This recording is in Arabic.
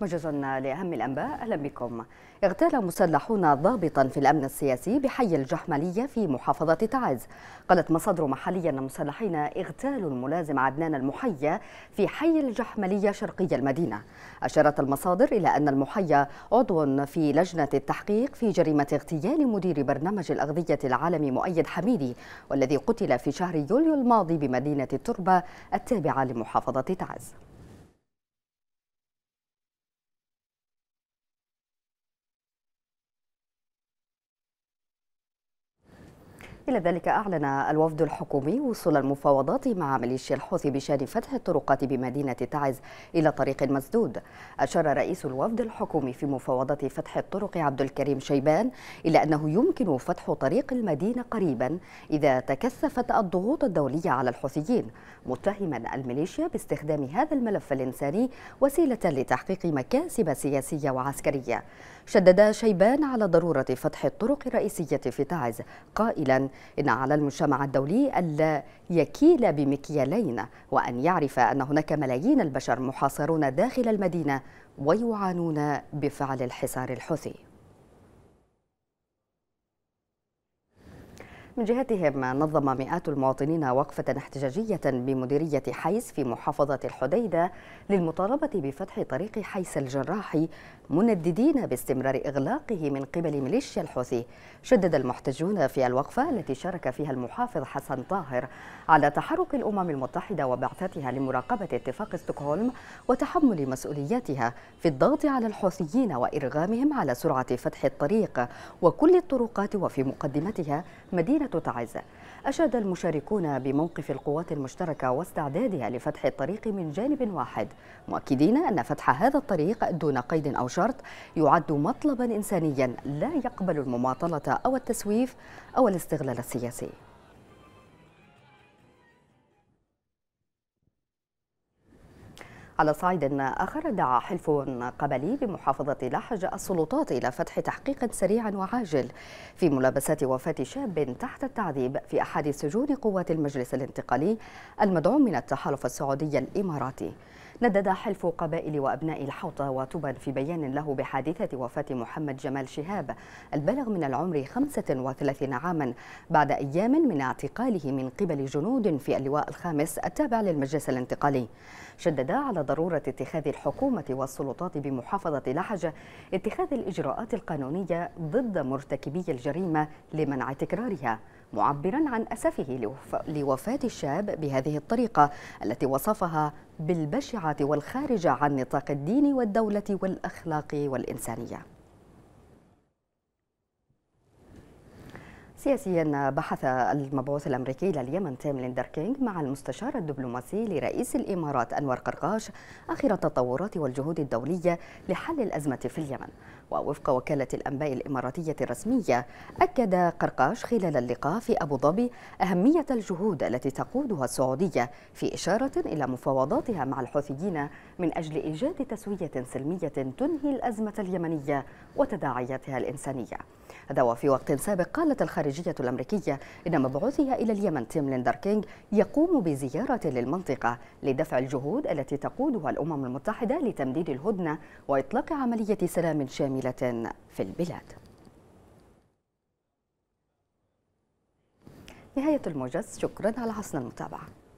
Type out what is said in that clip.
موجزا لأهم الأنباء أهلا بكم اغتال مسلحون ضابطا في الأمن السياسي بحي الجحملية في محافظة تعز قالت مصادر محلية أن مسلحين اغتالوا الملازم عدنان المحية في حي الجحملية شرقي المدينة أشارت المصادر إلى أن المحية عضو في لجنة التحقيق في جريمة اغتيال مدير برنامج الأغذية العالمي مؤيد حميدي والذي قتل في شهر يوليو الماضي بمدينة التربة التابعة لمحافظة تعز إلى ذلك أعلن الوفد الحكومي وصول المفاوضات مع ميليشيا الحوثي بشان فتح الطرقات بمدينة تعز إلى طريق مسدود أشار رئيس الوفد الحكومي في مفاوضات فتح الطرق عبد الكريم شيبان إلى أنه يمكن فتح طريق المدينة قريبا إذا تكثفت الضغوط الدولية على الحوثيين متهما الميليشيا باستخدام هذا الملف الإنساني وسيلة لتحقيق مكاسب سياسية وعسكرية شدد شيبان على ضرورة فتح الطرق الرئيسية في تعز قائلا إن على المجتمع الدولي ألا يكيل بمكيالين وأن يعرف أن هناك ملايين البشر محاصرون داخل المدينة ويعانون بفعل الحصار الحوثي من جهتهم نظم مئات المواطنين وقفة احتجاجية بمديرية حيس في محافظة الحديدة للمطالبة بفتح طريق حيس الجراحي منددين باستمرار إغلاقه من قبل ميليشيا الحوثي شدد المحتجون في الوقفة التي شارك فيها المحافظ حسن طاهر على تحرك الأمم المتحدة وبعثتها لمراقبة اتفاق ستوكهولم وتحمل مسؤولياتها في الضغط على الحوثيين وإرغامهم على سرعة فتح الطريق وكل الطرقات وفي مقدمتها مدينة مدينة تعز أشاد المشاركون بموقف القوات المشتركة واستعدادها لفتح الطريق من جانب واحد مؤكدين أن فتح هذا الطريق دون قيد أو شرط يعد مطلبا إنسانيا لا يقبل المماطلة أو التسويف أو الاستغلال السياسي على صعيد آخر دعا حلف قبلي بمحافظة لحج السلطات إلى فتح تحقيق سريع وعاجل في ملابسات وفاة شاب تحت التعذيب في أحد سجون قوات المجلس الانتقالي المدعوم من التحالف السعودي الإماراتي ندد حلف قبائل وأبناء الحوطة وتبن في بيان له بحادثة وفاة محمد جمال شهاب البلغ من العمر 35 عاما بعد أيام من اعتقاله من قبل جنود في اللواء الخامس التابع للمجلس الانتقالي شدد على ضرورة اتخاذ الحكومة والسلطات بمحافظة لحج اتخاذ الإجراءات القانونية ضد مرتكبي الجريمة لمنع تكرارها معبرا عن أسفه لوفاة الشاب بهذه الطريقة التي وصفها بالبشعة والخارجة عن نطاق الدين والدولة والأخلاق والإنسانية سياسيا بحث المبعوث الامريكي لليمن تيم ليندر كينج مع المستشار الدبلوماسي لرئيس الامارات انور قرقاش اخر التطورات والجهود الدوليه لحل الازمه في اليمن ووفق وكاله الانباء الاماراتيه الرسميه اكد قرقاش خلال اللقاء في ابو ظبي اهميه الجهود التي تقودها السعوديه في اشاره الى مفاوضاتها مع الحوثيين من اجل ايجاد تسويه سلميه تنهي الازمه اليمنيه وتداعياتها الانسانيه هذا وفي وقت سابق قالت الخارجيه الخارجية الأمريكية إن مبعوثها إلى اليمن تيم ليندر كينج يقوم بزيارة للمنطقة لدفع الجهود التي تقودها الأمم المتحدة لتمديد الهدنة وإطلاق عملية سلام شاملة في البلاد نهاية الموجز شكرا على حسن المتابعة